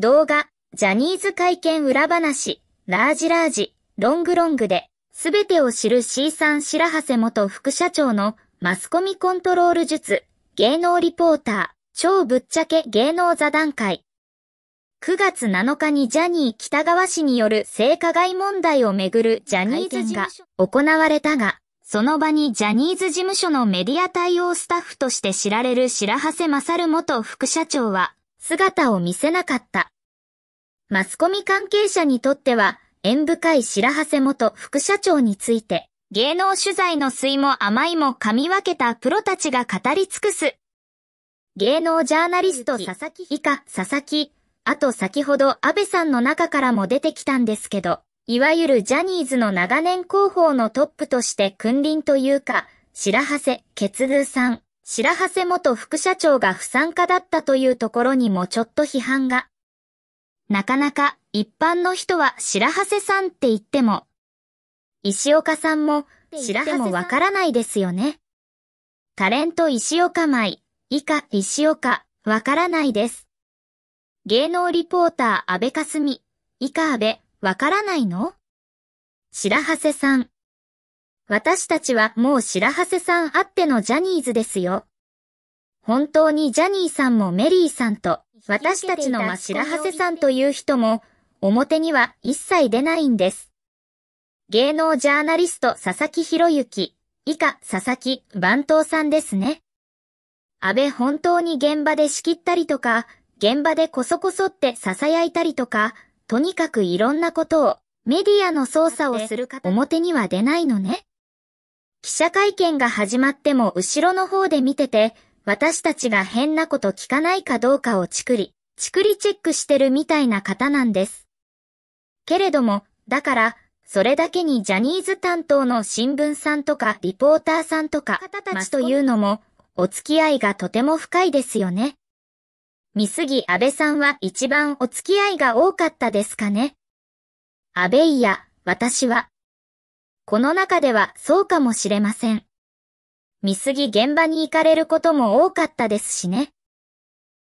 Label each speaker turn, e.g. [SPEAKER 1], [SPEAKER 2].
[SPEAKER 1] 動画、ジャニーズ会見裏話、ラージラージ、ロングロングで、すべてを知る C さん白長元副社長のマスコミコントロール術、芸能リポーター、超ぶっちゃけ芸能座談会。9月7日にジャニー北川氏による性加害問題をめぐるジャニーズが行われたが、その場にジャニーズ事務所のメディア対応スタッフとして知られる白長谷勝元副社長は、姿を見せなかった。マスコミ関係者にとっては、縁深い白長元副社長について、芸能取材の水も甘いも噛み分けたプロたちが語り尽くす。芸能ジャーナリスト佐々木以下佐々木、あと先ほど安倍さんの中からも出てきたんですけど、いわゆるジャニーズの長年広報のトップとして君臨というか、白長谷、ケツさん、白長瀬元副社長が不参加だったというところにもちょっと批判が。なかなか一般の人は白羽瀬さんって言っても、石岡さんも白羽もわからないですよね。タレント石岡舞、以下石岡、わからないです。芸能リポーター安倍かすみ、以下安倍、わからないの白羽瀬さん。私たちはもう白羽瀬さんあってのジャニーズですよ。本当にジャニーさんもメリーさんと、私たちの真白長谷さんという人も、表には一切出ないんです。芸能ジャーナリスト佐々木博之、以下佐々木番頭さんですね。安倍本当に現場で仕切ったりとか、現場でこそこそって囁いたりとか、とにかくいろんなことを、メディアの操作をする方、表には出ないのね。記者会見が始まっても後ろの方で見てて、私たちが変なこと聞かないかどうかをチクリ、チクリチェックしてるみたいな方なんです。けれども、だから、それだけにジャニーズ担当の新聞さんとかリポーターさんとか方たちというのも、お付き合いがとても深いですよね。見杉安倍さんは一番お付き合いが多かったですかね。安倍いや、私は。この中ではそうかもしれません。見過ぎ現場に行かれることも多かったですしね。